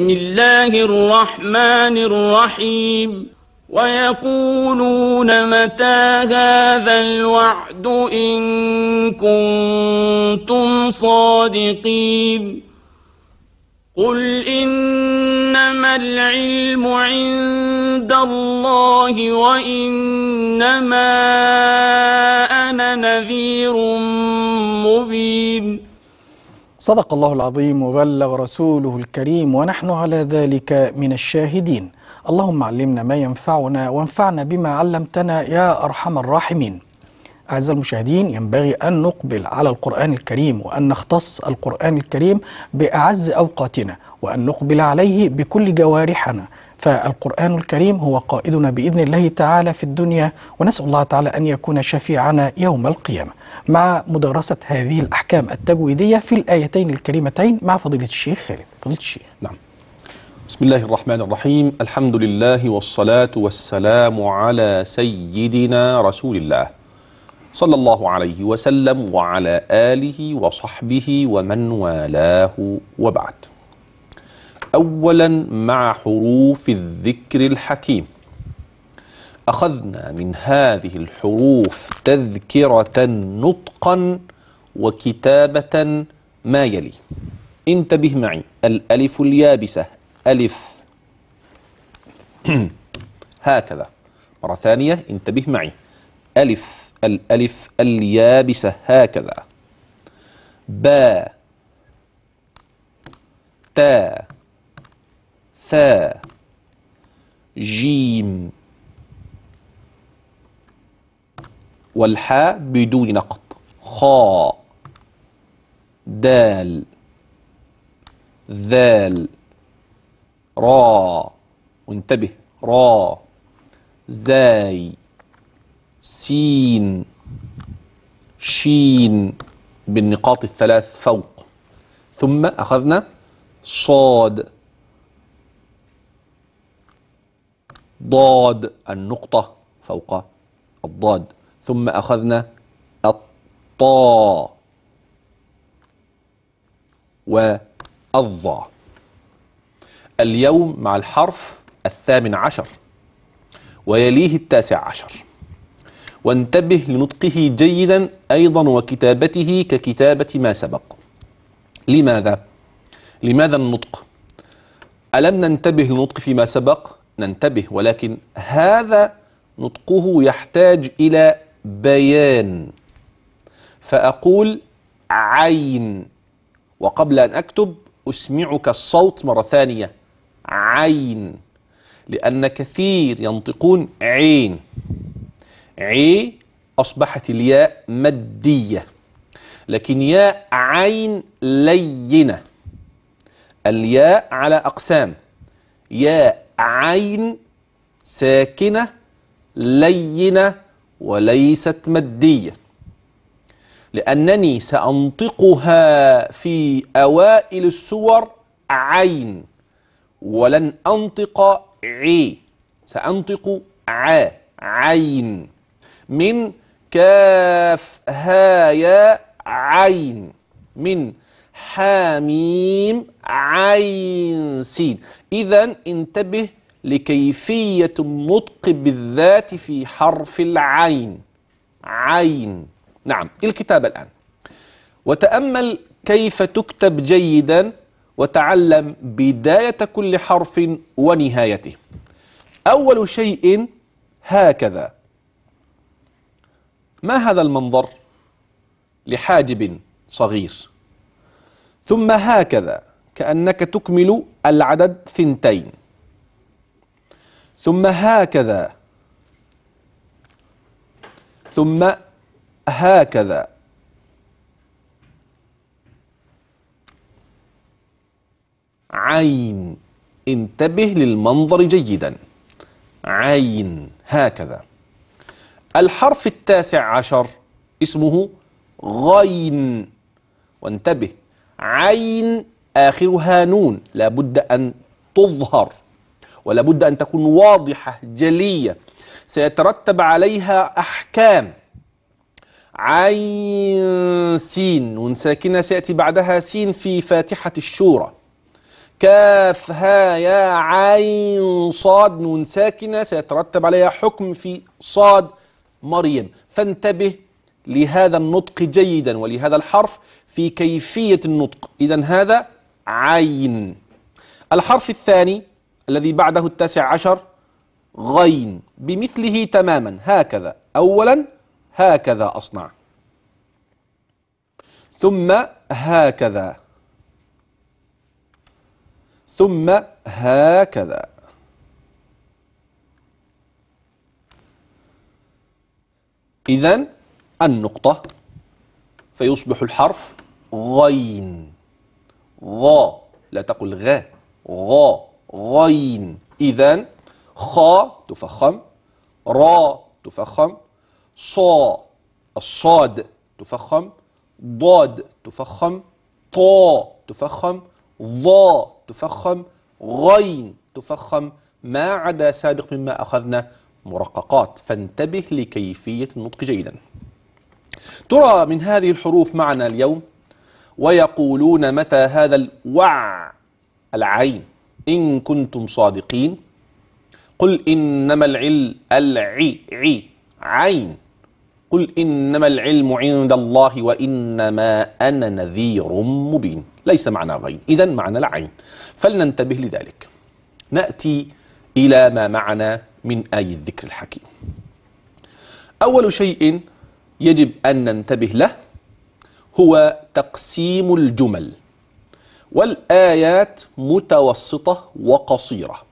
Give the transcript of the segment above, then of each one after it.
بسم الله الرحمن الرحيم ويقولون متى هذا الوعد إن كنتم صادقين قل إنما العلم عند الله وإنما أنا نذير مبين صدق الله العظيم وبلغ رسوله الكريم ونحن على ذلك من الشاهدين اللهم علمنا ما ينفعنا وانفعنا بما علمتنا يا أرحم الراحمين أعزائي المشاهدين ينبغي أن نقبل على القرآن الكريم وأن نختص القرآن الكريم بأعز أوقاتنا وأن نقبل عليه بكل جوارحنا فالقرآن الكريم هو قائدنا بإذن الله تعالى في الدنيا ونسأل الله تعالى أن يكون شفيعنا يوم القيامة مع مدارسة هذه الأحكام التجويدية في الآيتين الكريمتين مع فضيلة الشيخ خالد فضيلة الشيخ نعم بسم الله الرحمن الرحيم الحمد لله والصلاة والسلام على سيدنا رسول الله صلى الله عليه وسلم وعلى آله وصحبه ومن والاه وبعد أولا مع حروف الذكر الحكيم أخذنا من هذه الحروف تذكرة نطقا وكتابة ما يلي انتبه معي الألف اليابسة ألف هكذا مرة ثانية انتبه معي ألف الألف اليابسة هكذا با تا ثا جيم والحاء بدون نقط خاء دال ذال را وانتبه را زاي سين شين بالنقاط الثلاث فوق ثم أخذنا صاد ضاد النقطة فوق الضاد ثم أخذنا الطا والظا اليوم مع الحرف الثامن عشر ويليه التاسع عشر وانتبه لنطقه جيدا أيضا وكتابته ككتابة ما سبق لماذا؟ لماذا النطق؟ ألم ننتبه للنطق فيما سبق؟ ننتبه ولكن هذا نطقه يحتاج إلى بيان فأقول عين وقبل أن أكتب أسمعك الصوت مرة ثانية عين لأن كثير ينطقون عين عي أصبحت الياء مدية لكن ياء عين لينة الياء على أقسام ياء عين ساكنة لينة وليست مادية لأنني سأنطقها في أوائل السور عين ولن أنطق عي سأنطق ع عين من كاف ها يا عين من حاميم عين سين إذا انتبه لكيفية النطق بالذات في حرف العين عين نعم الكتاب الآن وتأمل كيف تكتب جيدا وتعلم بداية كل حرف ونهايته أول شيء هكذا ما هذا المنظر لحاجب صغير ثم هكذا كأنك تكمل العدد ثنتين ثم هكذا ثم هكذا عين انتبه للمنظر جيدا عين هكذا الحرف التاسع عشر اسمه غين وانتبه عين آخرها نون لابد أن تظهر ولابد أن تكون واضحة جلية سيترتب عليها أحكام عين سين ونساكنة سيأتي بعدها سين في فاتحة الشورى كاف ها يا عين صاد نون ساكنة سيترتب عليها حكم في صاد مريم فانتبه لهذا النطق جيدا ولهذا الحرف في كيفية النطق إذا هذا عين الحرف الثاني الذي بعده التاسع عشر غين بمثله تماما هكذا أولا هكذا أصنع ثم هكذا ثم هكذا إذن النقطة فيصبح الحرف غين غا لا تقل غا غا غين إذا خا تفخم را تفخم صا الصاد تفخم ضاد تفخم طا تفخم ظا تفخم غين تفخم ما عدا سابق مما أخذنا مرققات فانتبه لكيفية النطق جيداً ترى من هذه الحروف معنا اليوم ويقولون متى هذا الوع العين إن كنتم صادقين قل إنما العل العي عي عين قل إنما العلم عند الله وإنما أنا نذير مبين ليس معنى غين إذا معنى العين فلننتبه لذلك نأتي إلى ما معنا من آي الذكر الحكيم أول شيء يجب أن ننتبه له هو تقسيم الجمل والآيات متوسطة وقصيرة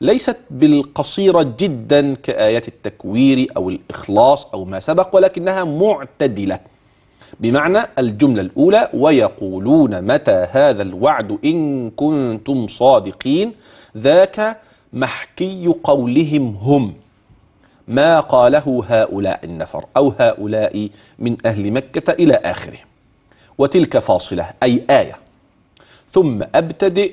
ليست بالقصيرة جدا كآيات التكوير أو الإخلاص أو ما سبق ولكنها معتدلة بمعنى الجملة الأولى ويقولون متى هذا الوعد إن كنتم صادقين ذاك محكي قولهم هم ما قاله هؤلاء النفر أو هؤلاء من أهل مكة إلى آخره وتلك فاصلة أي آية ثم أبتدئ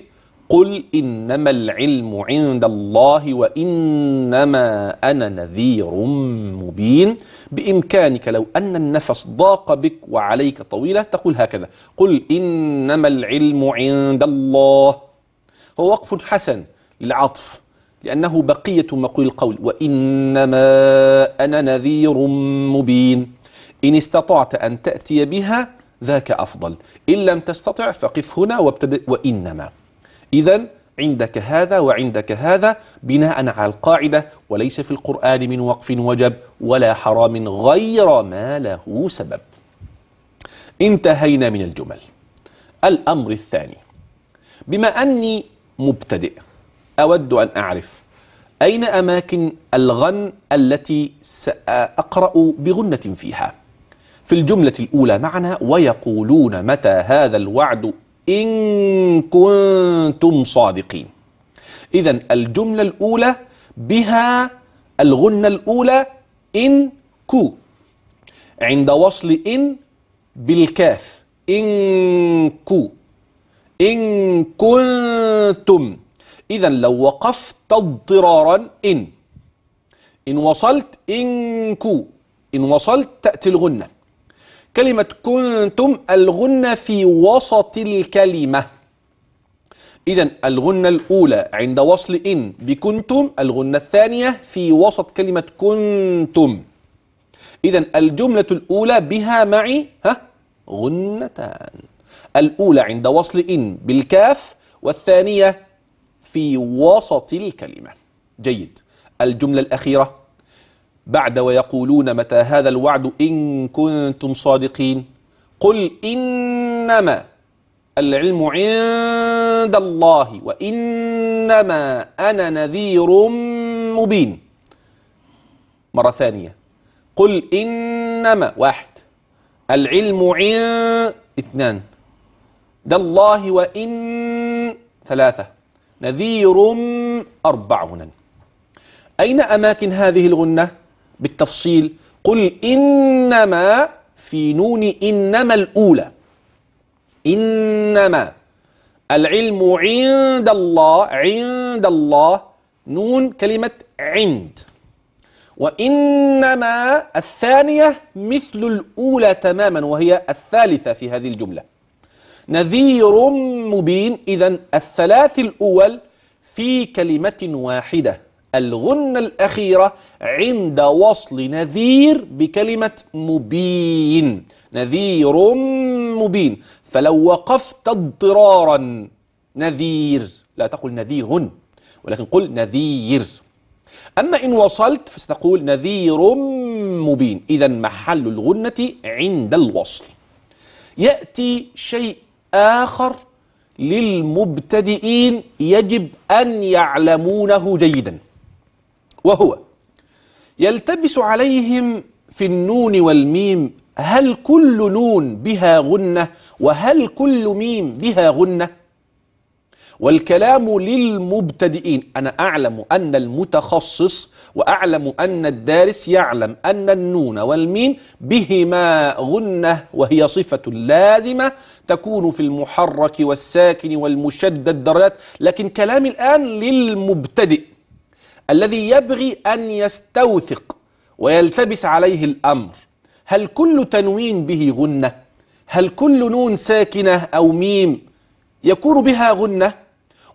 قل إنما العلم عند الله وإنما أنا نذير مبين بإمكانك لو أن النفس ضاق بك وعليك طويلة تقول هكذا قل إنما العلم عند الله هو وقف حسن للعطف لأنه بقية مقول القول وإنما أنا نذير مبين إن استطعت أن تأتي بها ذاك أفضل إن لم تستطع فقف هنا وابتدئ وإنما إذا عندك هذا وعندك هذا بناء على القاعدة وليس في القرآن من وقف وجب ولا حرام غير ما له سبب انتهينا من الجمل الأمر الثاني بما أني مبتدئ أود أن أعرف أين أماكن الغن التي سأقرأ بغنة فيها في الجملة الأولى معنا ويقولون متى هذا الوعد إن كنتم صادقين إذا الجملة الأولى بها الغنة الأولى إن كو عند وصل إن بالكاف إن كو إن كنتم إذا لو وقفت اضطرارا إن إن وصلت إن كو إن وصلت تأتي الغنة كلمة كنتم الغنة في وسط الكلمة إذا الغنة الأولى عند وصل إن بكنتم الغنة الثانية في وسط كلمة كنتم إذا الجملة الأولى بها معي ها غنتان الأولى عند وصل إن بالكاف والثانية في وسط الكلمة جيد الجملة الأخيرة بعد ويقولون متى هذا الوعد إن كنتم صادقين قل إنما العلم عند الله وإنما أنا نذير مبين مرة ثانية قل إنما واحد العلم عند اثنان ده الله وإن ثلاثة نذير أربع أين أماكن هذه الغنة بالتفصيل قل إنما في نون إنما الأولى إنما العلم عند الله عند الله نون كلمة عند وإنما الثانية مثل الأولى تماما وهي الثالثة في هذه الجملة نذير مبين إذا الثلاث الأول في كلمة واحدة الغنة الأخيرة عند وصل نذير بكلمة مبين نذير مبين فلو وقفت اضطرارا نذير لا تقل نذير ولكن قل نذير أما إن وصلت فستقول نذير مبين إذا محل الغنة عند الوصل يأتي شيء آخر للمبتدئين يجب أن يعلمونه جيدا وهو يلتبس عليهم في النون والميم هل كل نون بها غنة وهل كل ميم بها غنة والكلام للمبتدئين أنا أعلم أن المتخصص وأعلم أن الدارس يعلم أن النون والميم بهما غنة وهي صفة لازمة تكون في المحرك والساكن والمشدد درجات لكن كلامي الآن للمبتدئ الذي يبغي أن يستوثق ويلتبس عليه الأمر هل كل تنوين به غنة؟ هل كل نون ساكنة أو ميم يكون بها غنة؟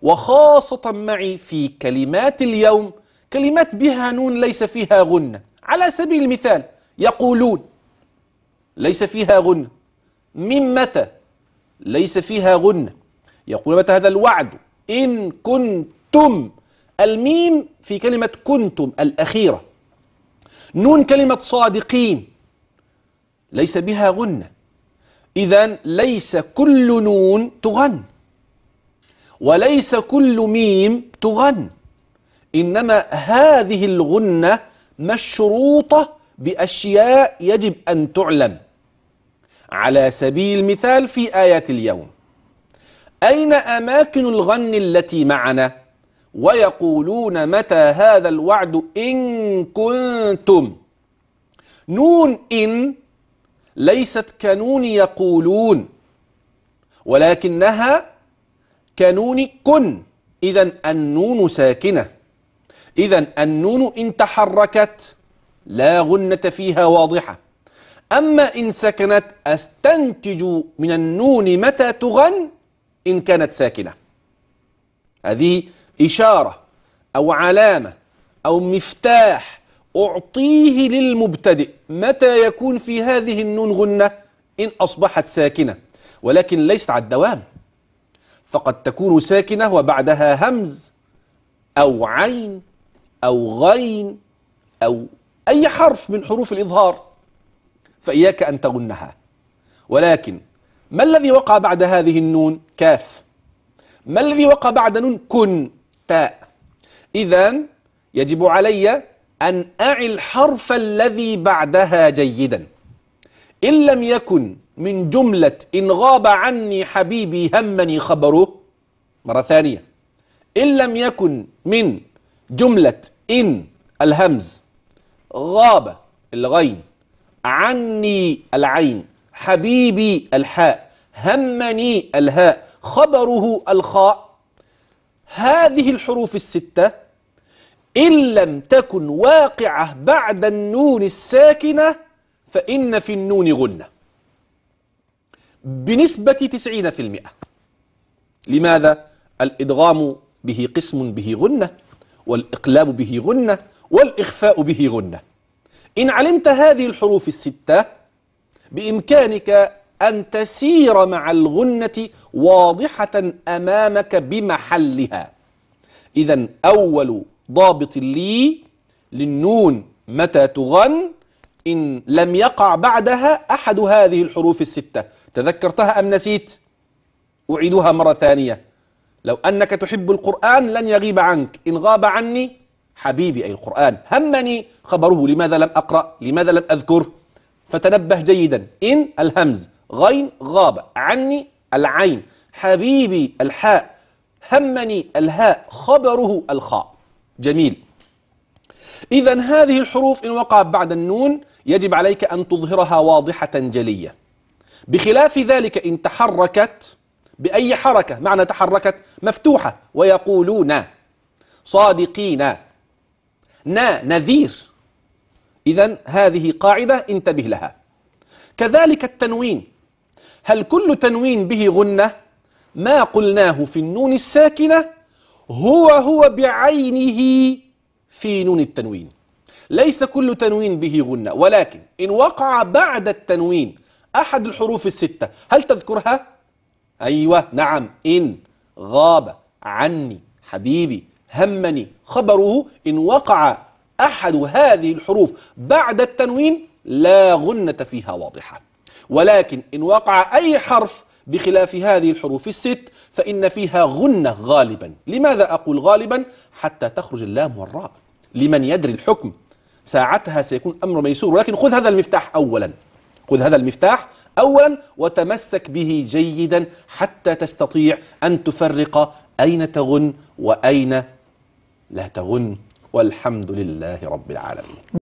وخاصة معي في كلمات اليوم كلمات بها نون ليس فيها غنة على سبيل المثال يقولون ليس فيها غنة من متى ليس فيها غنة يقول متى هذا الوعد إن كنتم الميم في كلمة كنتم الأخيرة نون كلمة صادقين ليس بها غنة إذا ليس كل نون تغن وليس كل ميم تغن إنما هذه الغنة مشروطة بأشياء يجب أن تعلم على سبيل المثال في آيات اليوم أين أماكن الغن التي معنا ويقولون متى هذا الوعد إن كنتم نون إن ليست كنون يقولون ولكنها كنون كن إذا النون ساكنة إذا النون إن تحركت لا غنة فيها واضحة أما إن سكنت أستنتج من النون متى تغن إن كانت ساكنة هذه إشارة أو علامة أو مفتاح أعطيه للمبتدئ متى يكون في هذه النون غنة إن أصبحت ساكنة ولكن ليست على الدوام فقد تكون ساكنة وبعدها همز أو عين أو غين أو أي حرف من حروف الإظهار فإياك أن تغنها ولكن ما الذي وقع بعد هذه النون كاف ما الذي وقع بعد نون كن تاء إذا يجب علي أن أعي الحرف الذي بعدها جيدا إن لم يكن من جملة إن غاب عني حبيبي همني خبره مرة ثانية إن لم يكن من جملة إن الهمز غاب الغين عني العين حبيبي الحاء همني الهاء خبره الخاء هذه الحروف الستة إن لم تكن واقعة بعد النون الساكنة فإن في النون غنة بنسبة 90% لماذا؟ الإدغام به قسم به غنة والإقلاب به غنة والإخفاء به غنة إن علمت هذه الحروف الستة بإمكانك أن تسير مع الغنة واضحة أمامك بمحلها إذا أول ضابط لي للنون متى تغن إن لم يقع بعدها أحد هذه الحروف الستة تذكرتها أم نسيت أعيدها مرة ثانية لو أنك تحب القرآن لن يغيب عنك إن غاب عني حبيبي أي القرآن همني خبره لماذا لم أقرأ لماذا لم أذكر فتنبه جيدا إن الهمز غين غاب عني العين حبيبي الحاء همني الهاء خبره الخاء جميل إذا هذه الحروف إن وقعت بعد النون يجب عليك أن تظهرها واضحة جلية بخلاف ذلك إن تحركت بأي حركة معنى تحركت مفتوحة ويقولون صادقين نا نذير إذا هذه قاعدة انتبه لها كذلك التنوين هل كل تنوين به غنة ما قلناه في النون الساكنة هو هو بعينه في نون التنوين ليس كل تنوين به غنة ولكن إن وقع بعد التنوين أحد الحروف الستة هل تذكرها؟ أيوة نعم إن غاب عني حبيبي همني خبره إن وقع أحد هذه الحروف بعد التنوين لا غنة فيها واضحة ولكن إن وقع أي حرف بخلاف هذه الحروف الست فإن فيها غنة غالبا لماذا أقول غالبا حتى تخرج اللام والراء لمن يدري الحكم ساعتها سيكون أمر ميسور ولكن خذ هذا المفتاح أولا خذ هذا المفتاح أولا وتمسك به جيدا حتى تستطيع أن تفرق أين تغن وأين لا تغن والحمد لله رب العالمين